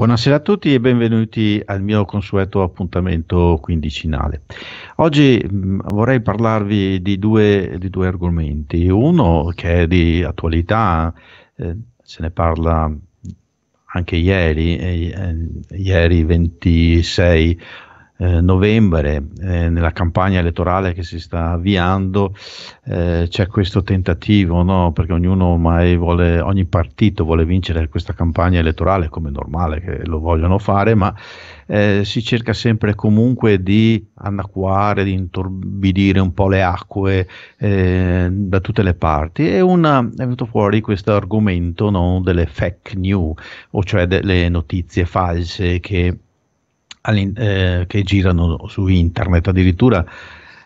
Buonasera a tutti e benvenuti al mio consueto appuntamento quindicinale. Oggi mh, mm, vorrei parlarvi di due, di due, argomenti. Uno che è di attualità, eh, se ne parla anche ieri, eh, eh ieri 26 eh, novembre, eh, nella campagna elettorale che si sta avviando, eh, c'è questo tentativo, no? perché ognuno ormai vuole, ogni partito vuole vincere questa campagna elettorale, come è normale che lo vogliono fare, ma eh, si cerca sempre comunque di anacquare, di intorbidire un po' le acque eh, da tutte le parti. E una, è venuto fuori questo argomento no? delle fake news, o cioè delle notizie false che eh, che girano su internet, addirittura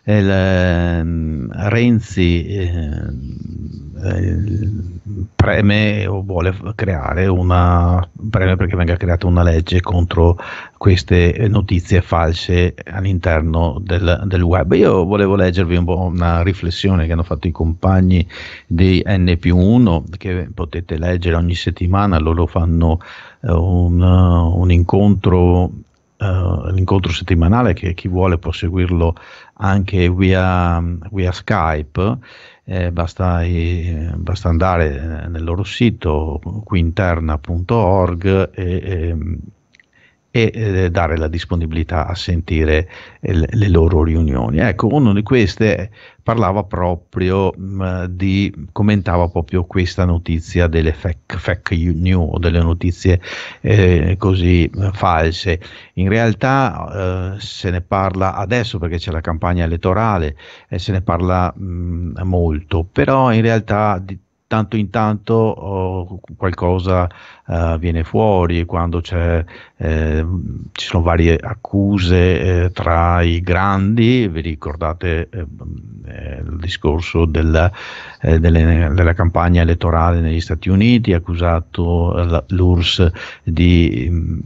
il, eh, um, mm, Renzi eh, eh, preme o vuole creare una preme perché venga creata una legge contro queste notizie false all'interno del, del web. Io volevo leggervi un una riflessione che hanno fatto i compagni di N più 1 che potete leggere ogni settimana, loro fanno eh, un, un incontro eh, l'incontro settimanale che chi vuole può seguirlo anche via, via Skype, eh, basta, eh, basta, andare eh, nel loro sito quinterna.org e, e ehm, e eh, dare la disponibilità a sentire eh, le loro riunioni. Ecco, uno di queste parlava proprio mh, mm, di, commentava proprio questa notizia delle fake, fake news o delle notizie eh, così eh, false. In realtà eh, se ne parla adesso perché c'è la campagna elettorale e eh, se ne parla mh, mm, molto, però in realtà di, tanto in tanto oh, qualcosa uh, viene fuori quando eh, ci sono varie accuse eh, tra i grandi, vi ricordate eh, eh il discorso del, eh, delle, della campagna elettorale negli Stati Uniti, accusato l'URSS di, mm,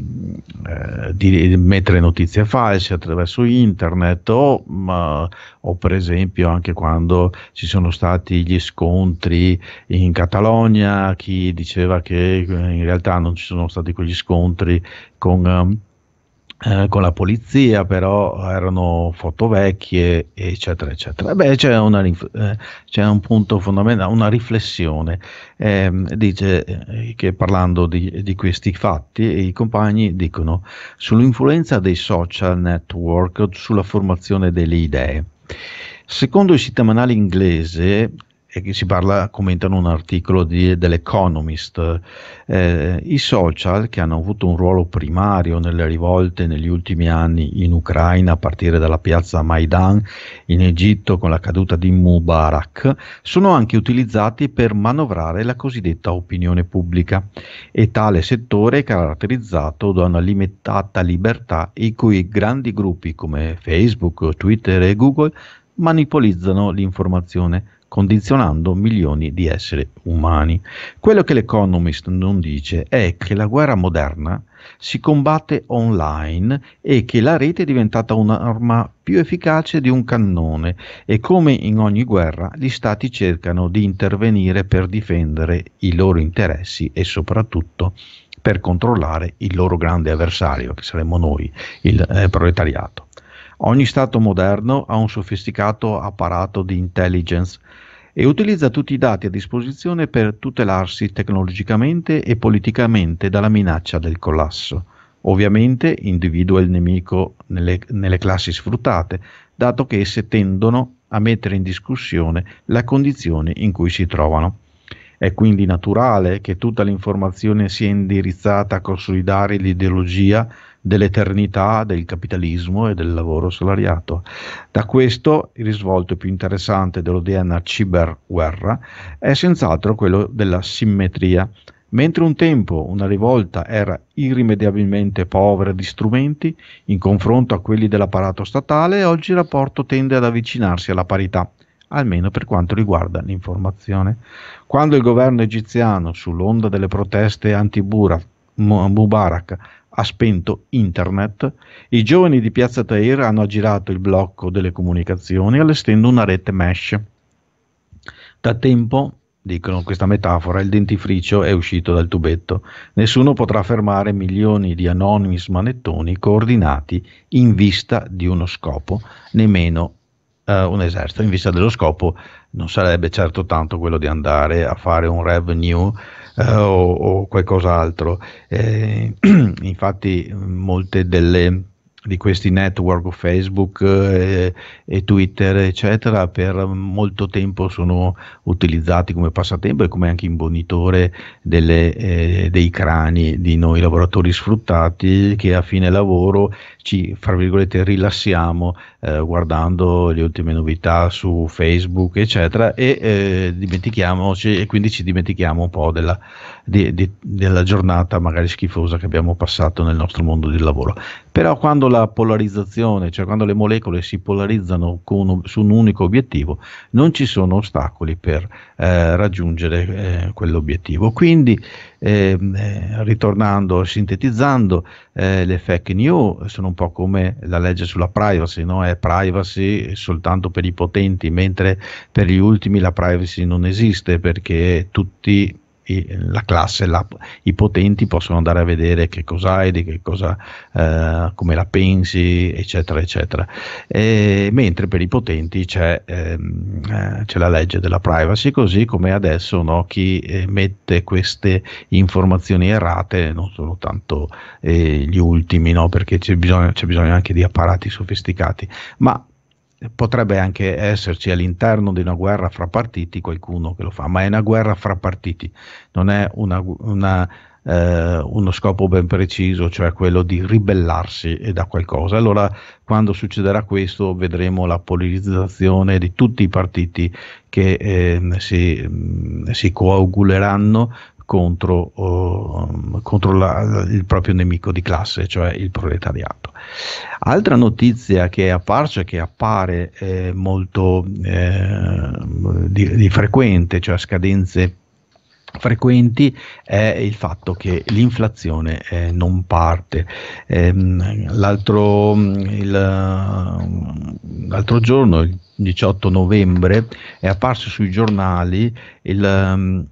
di, mettere notizie false attraverso internet o, ma, mm, o per esempio anche quando ci sono stati gli scontri in Catalogna, chi diceva che eh, in realtà non ci sono stati quegli scontri con, ehm, eh, con la polizia, però erano foto vecchie, eccetera, eccetera. Beh, c'è, una, eh, c'è un punto fondamentale, una riflessione. Ehm, eh, dice che parlando di, di questi fatti, i compagni dicono sull'influenza dei social network sulla formazione delle idee. Secondo il sito manale inglese, e si parla, commentano un articolo di, dell'Economist, eh, i social che hanno avuto un ruolo primario nelle rivolte negli ultimi anni in Ucraina a partire dalla piazza Maidan, in Egitto con la caduta di Mubarak, sono anche utilizzati per manovrare la cosiddetta opinione pubblica e tale settore è caratterizzato da una limitata libertà in cui grandi gruppi come Facebook, Twitter e Google manipolizzano l'informazione condizionando milioni di esseri umani. Quello che l'Economist non dice è che la guerra moderna si combatte online e che la rete è diventata un'arma più efficace di un cannone e come in ogni guerra gli stati cercano di intervenire per difendere i loro interessi e soprattutto per controllare il loro grande avversario, che saremmo noi, il eh, proletariato. Ogni Stato moderno ha un sofisticato apparato di intelligence e utilizza tutti i dati a disposizione per tutelarsi tecnologicamente e politicamente dalla minaccia del collasso. Ovviamente individua il nemico nelle, nelle classi sfruttate, dato che esse tendono a mettere in discussione la condizione in cui si trovano. È quindi naturale che tutta l'informazione sia indirizzata a consolidare l'ideologia dell'eternità del capitalismo e del lavoro salariato. Da questo il risvolto più interessante dell'odierna ciberguerra è senz'altro quello della simmetria. Mentre un tempo una rivolta era irrimediabilmente povera di strumenti in confronto a quelli dell'apparato statale, oggi il rapporto tende ad avvicinarsi alla parità almeno per quanto riguarda l'informazione. Quando il governo egiziano, sull'onda delle proteste anti-Mubarak, ha spento internet, i giovani di Piazza Tahir hanno aggirato il blocco delle comunicazioni allestendo una rete mesh. Da tempo, dicono questa metafora, il dentifricio è uscito dal tubetto. Nessuno potrà fermare milioni di anonimi smanettoni coordinati in vista di uno scopo, nemmeno eh, un esercito in vista dello scopo non sarebbe certo tanto quello di andare a fare un revenue eh, o, o qualcos'altro. Eh, infatti molte delle di questi network Facebook eh, e Twitter eccetera per molto tempo sono utilizzati come passatempo e come anche imbonitore delle, eh, dei crani di noi lavoratori sfruttati che a fine lavoro ci fra virgolette rilassiamo eh, guardando le ultime novità su Facebook eccetera e eh, dimentichiamoci e quindi ci dimentichiamo un po' della, di, di, della giornata magari schifosa che abbiamo passato nel nostro mondo del lavoro però quando la la polarizzazione, cioè quando le molecole si polarizzano un, su un unico obiettivo, non ci sono ostacoli per eh, raggiungere eh, quell'obiettivo. Quindi, ehm, eh, ritornando, sintetizzando, eh, le fake news sono un po' come la legge sulla privacy, no? è privacy soltanto per i potenti, mentre per gli ultimi la privacy non esiste perché tutti la classe, la, i potenti possono andare a vedere che cos'hai, di che cosa, eh, come la pensi, eccetera, eccetera. E, mentre per i potenti c'è, ehm, eh, c'è, la legge della privacy, così come adesso no, chi eh, mette queste informazioni errate non sono tanto eh, gli ultimi, no, perché c'è bisogno, c'è bisogno anche di apparati sofisticati, ma potrebbe anche esserci all'interno di una guerra fra partiti qualcuno che lo fa, ma è una guerra fra partiti, non è una, una, eh, uno scopo ben preciso, cioè quello di ribellarsi da qualcosa. Allora, quando succederà questo, vedremo la polarizzazione di tutti i partiti che eh, si, mm, si coaguleranno contro, uh, contro la, il proprio nemico di classe, cioè il proletariato. Altra notizia che è apparsa, che appare eh, molto eh, di, di frequente, cioè a scadenze frequenti è il fatto che l'inflazione eh, non parte. Eh, l'altro, il, l'altro giorno, il 18 novembre, è apparso sui giornali il um,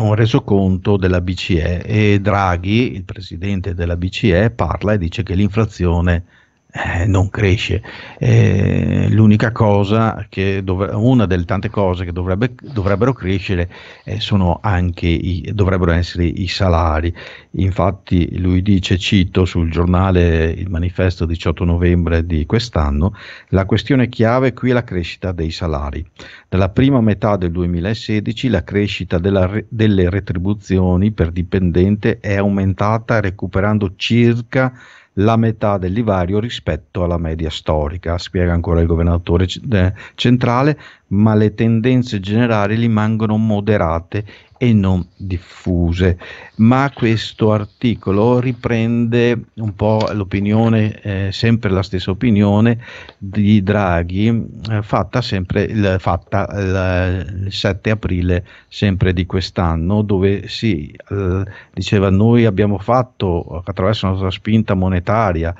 un resoconto della BCE e Draghi, il presidente della BCE, parla e dice che l'inflazione eh, non cresce. Eh, l'unica cosa che dov- una delle tante cose che dovrebbe, dovrebbero crescere eh, sono anche i, dovrebbero essere i salari. Infatti, lui dice: cito sul giornale il manifesto 18 novembre di quest'anno: la questione chiave qui è la crescita dei salari. Dalla prima metà del 2016 la crescita re- delle retribuzioni per dipendente è aumentata recuperando circa la metà del divario rispetto alla media storica, spiega ancora il governatore eh, centrale, ma le tendenze generali rimangono moderate e non diffuse. Ma questo articolo riprende un po' l'opinione, eh, sempre la stessa opinione di Draghi, eh, fatta sempre il, fatta il, eh, il 7 aprile sempre di quest'anno, dove si sì, eh, diceva noi abbiamo fatto attraverso la nostra spinta monetaria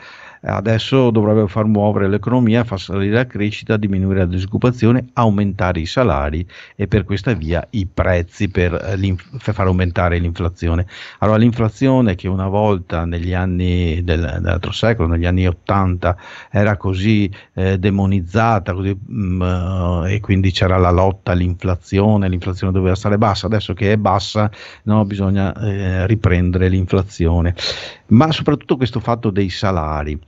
adesso dovrebbe far muovere l'economia, far salire la crescita, diminuire la disoccupazione, aumentare i salari e per questa via i prezzi per, eh, per far aumentare l'inflazione. Allora l'inflazione che una volta negli anni del, dell'altro secolo, negli anni 80, era così eh, demonizzata così, mh, mm, eh, e quindi c'era la lotta all'inflazione, l'inflazione doveva stare bassa, adesso che è bassa no, bisogna eh, riprendere l'inflazione ma soprattutto questo fatto dei salari,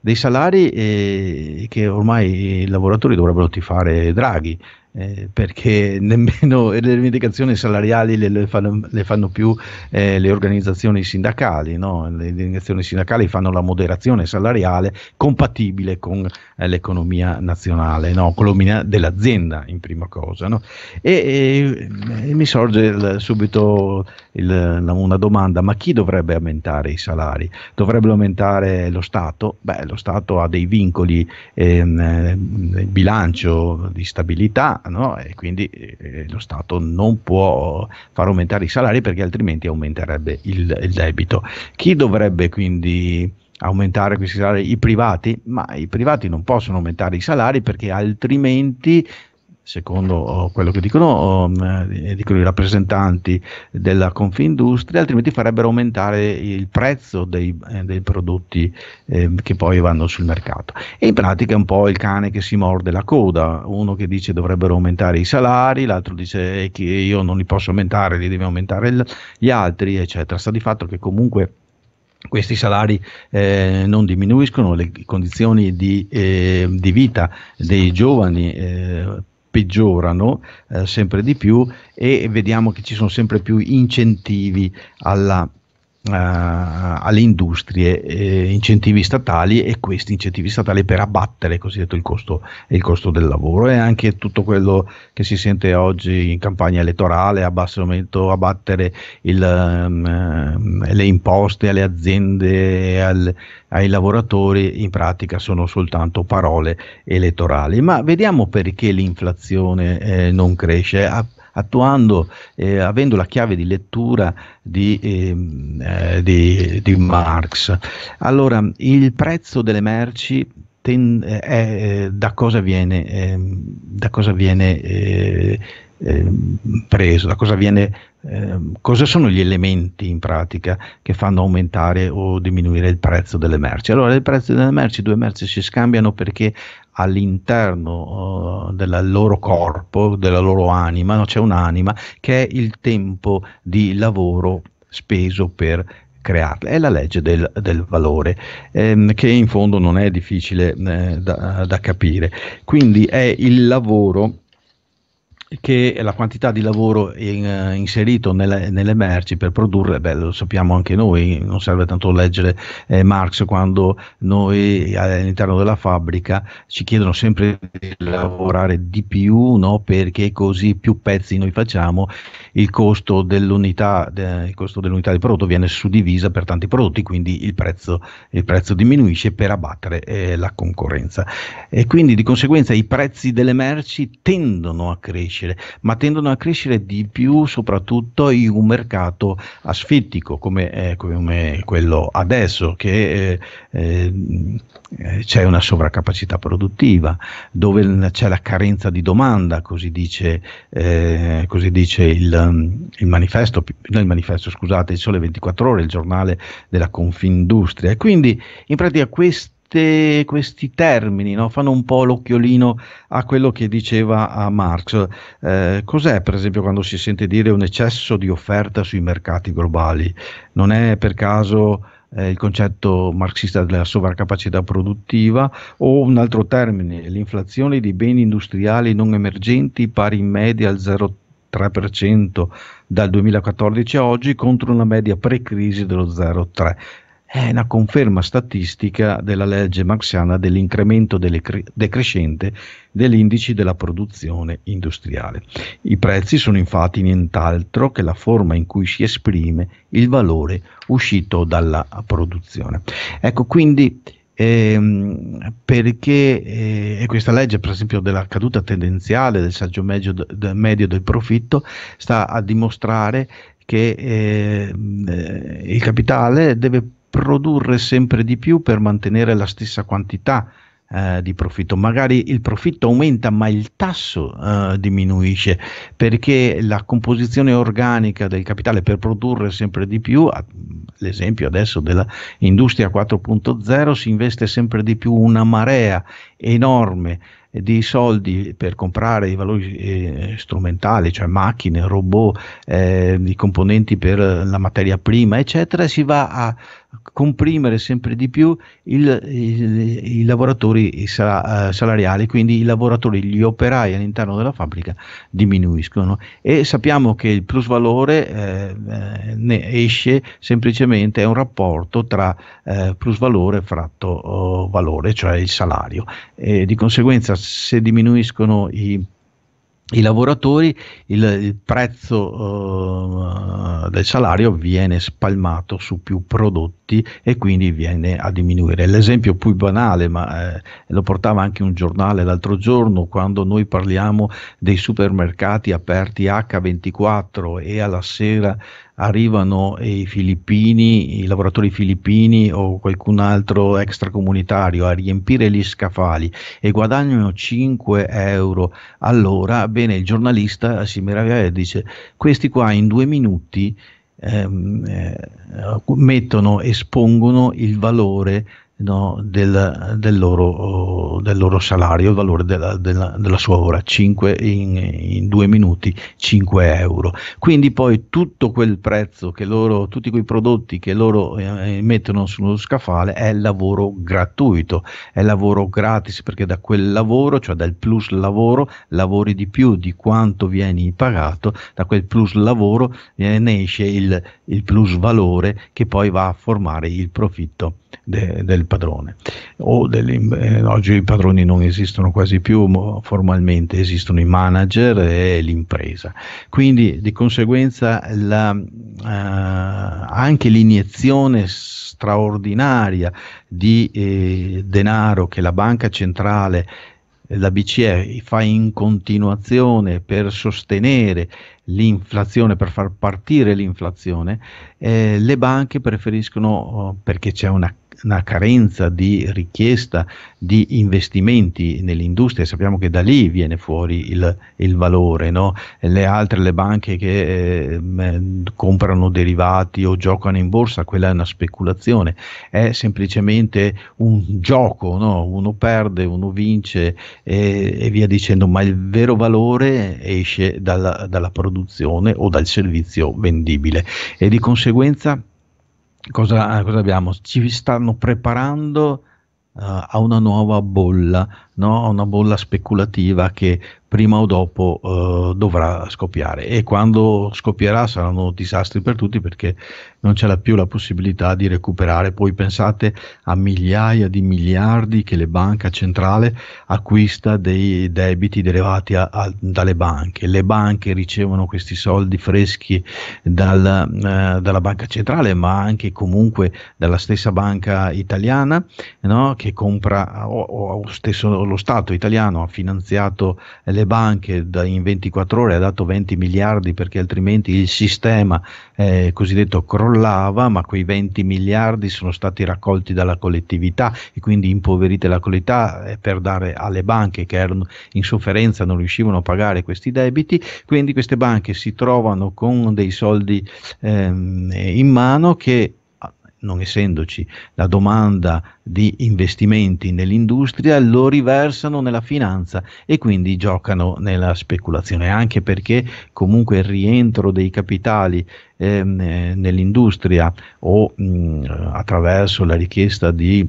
dei salari eh, che ormai i lavoratori dovrebbero tifare draghi, eh, perché nemmeno le rivendicazioni salariali le, le, fanno, le fanno, più eh, le organizzazioni sindacali, no? le organizzazioni sindacali fanno la moderazione salariale compatibile con eh, l'economia nazionale, no? l'economia dell'azienda in prima cosa. No? E, eh, e mi sorge il, subito il, una domanda, ma chi dovrebbe aumentare i salari? Dovrebbe aumentare lo Stato? Beh, lo Stato ha dei vincoli ehm, eh, bilancio di stabilità no? e quindi eh, lo Stato non può far aumentare i salari perché altrimenti aumenterebbe il, il debito. Chi dovrebbe quindi aumentare questi salari? I privati? Ma i privati non possono aumentare i salari perché altrimenti secondo quello che dicono, mm, eh, dicono, i rappresentanti della Confindustria, altrimenti farebbero aumentare il prezzo dei, eh, dei prodotti ehm, che poi vanno sul mercato. E in pratica è un po' il cane che si morde la coda, uno che dice dovrebbero aumentare i salari, l'altro dice eh, che io non li posso aumentare, li deve aumentare gli altri, eccetera. Sta di fatto che comunque questi salari eh, non diminuiscono, le condizioni di, eh, di vita dei giovani eh, peggiorano eh, sempre di più e vediamo che ci sono sempre più incentivi alla eh, alle industrie eh, incentivi statali e questi incentivi statali per abbattere cosiddetto il costo, il costo del lavoro e anche tutto quello che si sente oggi in campagna elettorale, abbassamento, abbattere il, um, le imposte alle aziende, al, ai lavoratori, in pratica sono soltanto parole elettorali. Ma vediamo perché l'inflazione eh, non cresce. A, attuando, eh, avendo la chiave di lettura di, ehm, eh, di, di Marx. Allora, il prezzo delle merci ten, eh, è, eh, da cosa viene, ehm, da cosa viene eh, ehm, preso, da cosa viene eh, cosa sono gli elementi in pratica che fanno aumentare o diminuire il prezzo delle merci? Allora, il prezzo delle merci, due merci si scambiano perché all'interno uh, oh, del loro corpo, della loro anima, no? c'è un'anima che è il tempo di lavoro speso per crearla, È la legge del, del valore, ehm, che in fondo non è difficile eh, da, da capire. Quindi è il lavoro che la quantità di lavoro in, uh, inserito nelle, nelle, merci per produrre, beh, lo sappiamo anche noi, non serve tanto leggere eh, Marx quando noi eh, all'interno della fabbrica ci chiedono sempre di lavorare di più no? perché così più pezzi noi facciamo il costo dell'unità, de, il costo dell'unità di prodotto viene suddivisa per tanti prodotti, quindi il prezzo, il prezzo diminuisce per abbattere eh, la concorrenza. E quindi di conseguenza i prezzi delle merci tendono a crescere, ma tendono a crescere di più soprattutto in un mercato asfittico come, eh, come quello adesso, che eh, eh c'è una sovraccapacità produttiva, dove c'è la carenza di domanda, così dice, eh, così dice il Ehm, il, manifesto, no, il manifesto, scusate, il Sole 24 Ore, il giornale della Confindustria. E quindi in pratica queste, questi termini no, fanno un po' l'occhiolino a quello che diceva a Marx. Eh, cos'è per esempio quando si sente dire un eccesso di offerta sui mercati globali? Non è per caso eh, il concetto marxista della sovraccapacità produttiva o un altro termine, l'inflazione di beni industriali non emergenti pari in media al 0,8 3% dal 2014 a oggi contro una media pre-crisi dello 0,3%. È una conferma statistica della legge marxiana dell'incremento cre- decrescente degli indici della produzione industriale. I prezzi sono infatti nient'altro che la forma in cui si esprime il valore uscito dalla produzione. Ecco quindi ehm, perché eh, questa legge, per esempio, della caduta tendenziale del saggio medio, del, medio del profitto sta a dimostrare che ehm, eh, il capitale deve produrre sempre di più per mantenere la stessa quantità eh, di profitto. Magari il profitto aumenta, ma il tasso eh, diminuisce perché la composizione organica del capitale per produrre sempre di più, l'esempio adesso dell'industria 4.0, si investe sempre di più una marea enorme di soldi per comprare i valori eh, strumentali, cioè macchine, robot, eh, i componenti per la materia prima, eccetera, si va a comprimere sempre di più il, il, i lavoratori eh, salariali, quindi i lavoratori, gli operai all'interno della fabbrica diminuiscono e sappiamo che il plus valore eh, eh, ne esce semplicemente è un rapporto tra eh, plus valore fratto oh, valore, cioè il salario e di conseguenza se diminuiscono i i lavoratori il, il prezzo uh, del salario viene spalmato su più prodotti e quindi viene a diminuire. L'esempio più banale, ma eh, lo portava anche un giornale l'altro giorno, quando noi parliamo dei supermercati aperti H24 e alla sera arrivano i filippini, i lavoratori filippini o qualcun altro extracomunitario a riempire gli scaffali e guadagnano 5 euro all'ora, bene, il giornalista si meraviglia e dice questi qua in due minuti ehm, eh, mettono, espongono il valore no, del, del, loro, del, loro, salario, il valore della, della, della sua ora, 5 in, in, due minuti, 5 euro. Quindi poi tutto quel prezzo che loro, tutti quei prodotti che loro eh, mettono sullo scaffale è lavoro gratuito, è lavoro gratis perché da quel lavoro, cioè dal plus lavoro, lavori di più di quanto vieni pagato, da quel plus lavoro eh, ne esce il, il plus valore che poi va a formare il profitto de, del del padrone. Del, eh, oggi i padroni non esistono quasi più formalmente, esistono i manager e l'impresa. Quindi di conseguenza la, eh, anche l'iniezione straordinaria di eh, denaro che la banca centrale eh, la BCE fa in continuazione per sostenere l'inflazione, per far partire l'inflazione, eh, le banche preferiscono, oh, perché c'è una una carenza di richiesta di investimenti nell'industria, sappiamo che da lì viene fuori il, il valore, no? le altre, le banche che eh, comprano derivati o giocano in borsa, quella è una speculazione, è semplicemente un gioco, no? uno perde, uno vince e, e, via dicendo, ma il vero valore esce dalla, dalla produzione o dal servizio vendibile e di conseguenza cosa, eh, cosa abbiamo? Ci stanno preparando uh, a una nuova bolla no? una bolla speculativa che prima o dopo eh, dovrà scoppiare e quando scoppierà saranno disastri per tutti perché non c'è più la possibilità di recuperare. Poi pensate a migliaia di miliardi che la banca centrale acquista dei debiti derivati a, a, dalle banche. Le banche ricevono questi soldi freschi dal, eh, dalla banca centrale ma anche comunque dalla stessa banca italiana no? che compra o, o stesso lo Stato italiano ha finanziato le banche da, in 24 ore, ha dato 20 miliardi perché altrimenti il sistema eh, cosiddetto crollava, ma quei 20 miliardi sono stati raccolti dalla collettività e quindi impoverite la collettività eh, per dare alle banche che erano in sofferenza, non riuscivano a pagare questi debiti, quindi queste banche si trovano con dei soldi ehm, in mano che non essendoci la domanda di investimenti nell'industria, lo riversano nella finanza e quindi giocano nella speculazione, anche perché comunque il rientro dei capitali ehm, eh, nell'industria o mh, mm, attraverso la richiesta di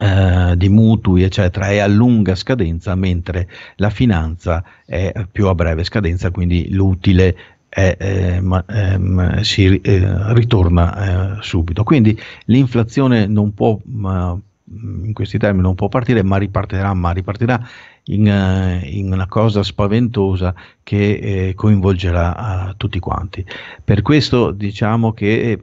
eh, di mutui, eccetera, è a lunga scadenza, mentre la finanza è più a breve scadenza, quindi l'utile è, eh, ma, ehm, si eh, ritorna eh, subito. Quindi l'inflazione non può, ma, mm, in questi termini, non può partire, ma ripartirà, ma ripartirà in, eh, in una cosa spaventosa che eh, coinvolgerà eh, tutti quanti. Per questo diciamo che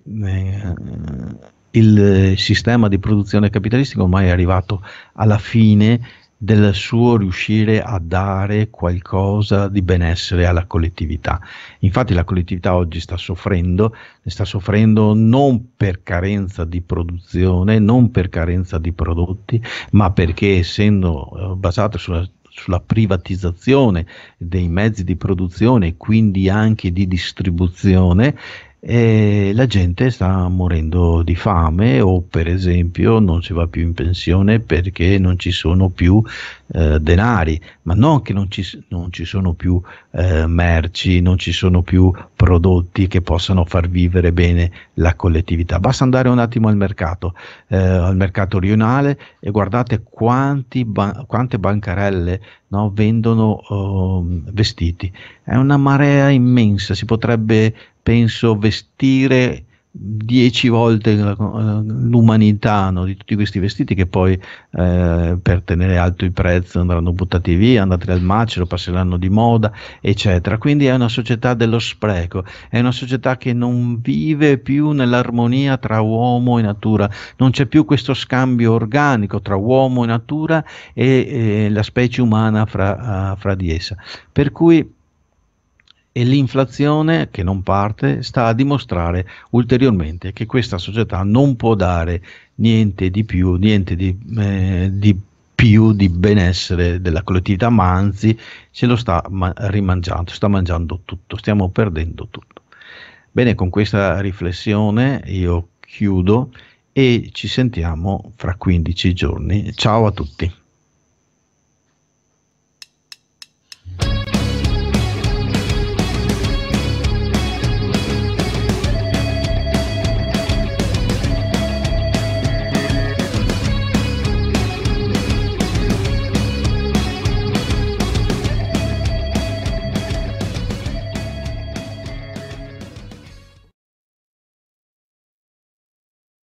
il sistema di produzione capitalistico ormai è arrivato alla fine del suo riuscire a dare qualcosa di benessere alla collettività. Infatti la collettività oggi sta soffrendo, sta soffrendo non per carenza di produzione, non per carenza di prodotti, ma perché essendo eh, basata sulla sulla privatizzazione dei mezzi di produzione e quindi anche di distribuzione, e la gente sta morendo di fame o per esempio non si va più in pensione perché non ci sono più eh, denari, ma non che non ci, non ci sono più eh, merci, non ci sono più prodotti che possano far vivere bene la collettività. Basta andare un attimo al mercato, eh, al mercato rionale e guardate quanti ba- quante bancarelle No, vendono uh, vestiti. È una marea immensa, si potrebbe penso, vestire dieci volte eh, l'umanità no, di tutti questi vestiti che poi eh, per tenere alto il prezzo andranno buttati via, andati al macero, passeranno di moda, eccetera. Quindi è una società dello spreco, è una società che non vive più nell'armonia tra uomo e natura, non c'è più questo scambio organico tra uomo e natura e, e la specie umana fra, uh, fra di essa. Per cui e l'inflazione che non parte sta a dimostrare ulteriormente che questa società non può dare niente di più, niente di, eh, di più di benessere della collettività, ma anzi ce lo sta ma- rimangiando, sta mangiando tutto, stiamo perdendo tutto. Bene, con questa riflessione io chiudo e ci sentiamo fra 15 giorni. Ciao a tutti.